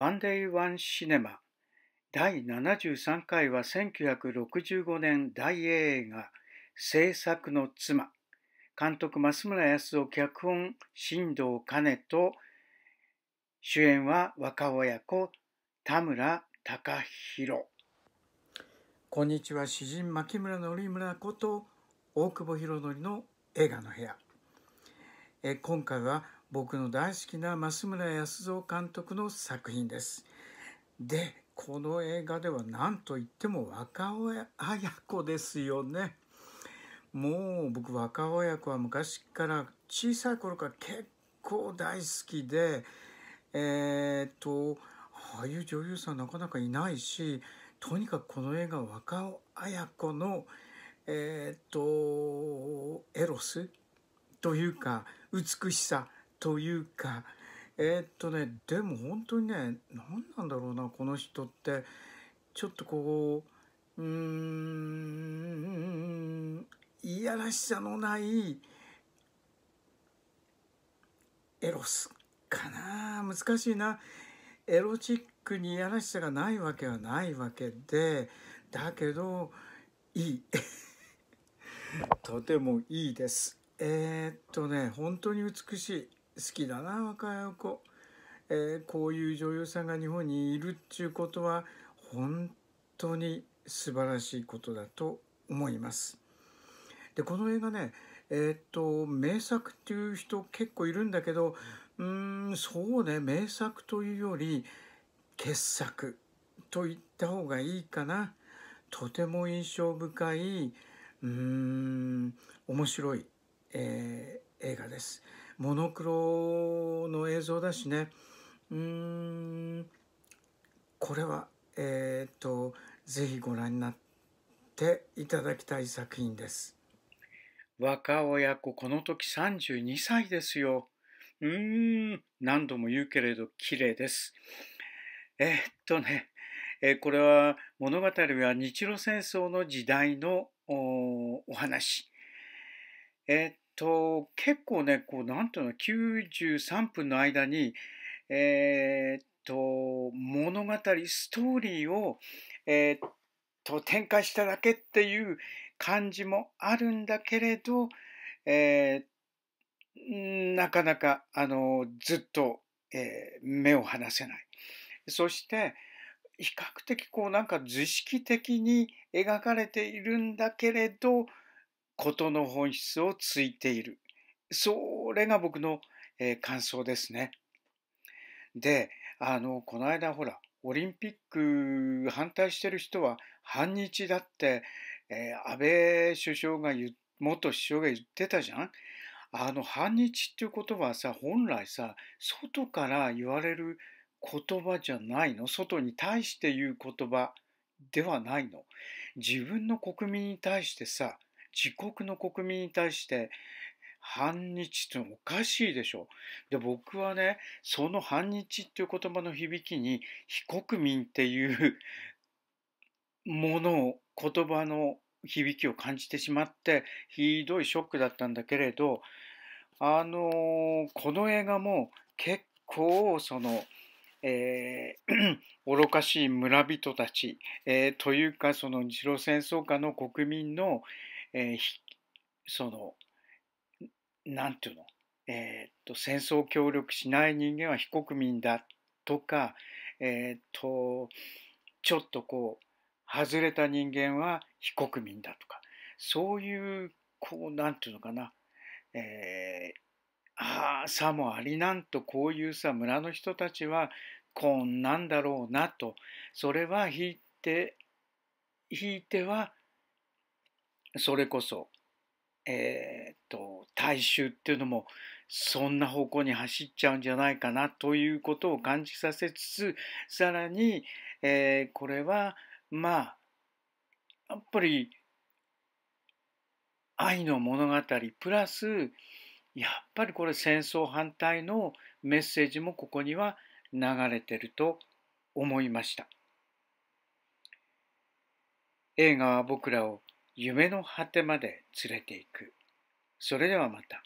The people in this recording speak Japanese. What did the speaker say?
ワンデイワンシネマ第73回は1965年大映画制作の妻監督増村康夫脚本新藤兼と主演は若親子田村孝弘こんにちは詩人牧村典村こと大久保博之の映画の部屋え今回は僕の大好きな増村康造監督の作品です。でこの映画では何と言っても若親子ですよね。もう僕若親子は昔から小さい頃から結構大好きでえー、っと俳優女優さんなかなかいないしとにかくこの映画若親子のえー、っとエロスというか美しさというかえー、っとねでも本当にね何なんだろうなこの人ってちょっとこううーんいやらしさのないエロスかな難しいなエロチックにいやらしさがないわけはないわけでだけどいい とてもいいですえー、っとね本当に美しいきだな若い子、えー、こういう女優さんが日本にいるっちゅうことは本当に素晴らしいことだと思います。でこの映画ねえー、っと名作っていう人結構いるんだけどうーんそうね名作というより傑作と言った方がいいかなとても印象深いうーん面白い、えー、映画です。モノクロの映像だしねうんこれはえっ、とぜひご覧になっていただきたい作品です。若親子この時32歳ですよ。うーん何度も言うけれど綺麗です。えー、っとね、えー、これは物語は日露戦争の時代のお話。えー、っと、結構ね、こう、なんていうの、93分の間に、えー、っと、物語、ストーリーを、えー、っと、展開しただけっていう感じもあるんだけれど、えー、なかなか、あの、ずっと、えー、目を離せない。そして、比較的こうなんか図式的に描かれているんだけれど、ことの本質をついている。それが僕の、えー、感想ですね。で、あの、この間ほら、オリンピック反対してる人は反日だって、えー、安倍首相が言元首相が言ってたじゃんあの反日っていう言葉はさ本来さ外から言われる言葉じゃないの外に対して言う言葉ではないの自分の国民に対してさ自国の国民に対して反日っておかしいでしょ。で僕はねその反日っていう言葉の響きに非国民っていう ものを言葉の響きを感じてしまってひどいショックだったんだけれどあのー、この映画も結構その、えー、愚かしい村人たち、えー、というかその日露戦争下の国民の、えー、その、なんていうの、えー、っと、戦争協力しない人間は非国民だとか、えー、っと、ちょっとこう、外れた人間は非国民だとか、そういう、こう、なんていうのかな、えー、ああ、さもありなんと、こういうさ、村の人たちは、こんなんだろうなと、それは引いて、引いては、それこそ、えー、っと、大衆っていうのも、そんな方向に走っちゃうんじゃないかなということを感じさせつつ、さらに、えー、これは、まあ、やっぱり、愛の物語、プラス、やっぱりこれ戦争反対のメッセージもここには流れてると思いました。映画は僕らを夢の果てまで連れて行く。それではまた。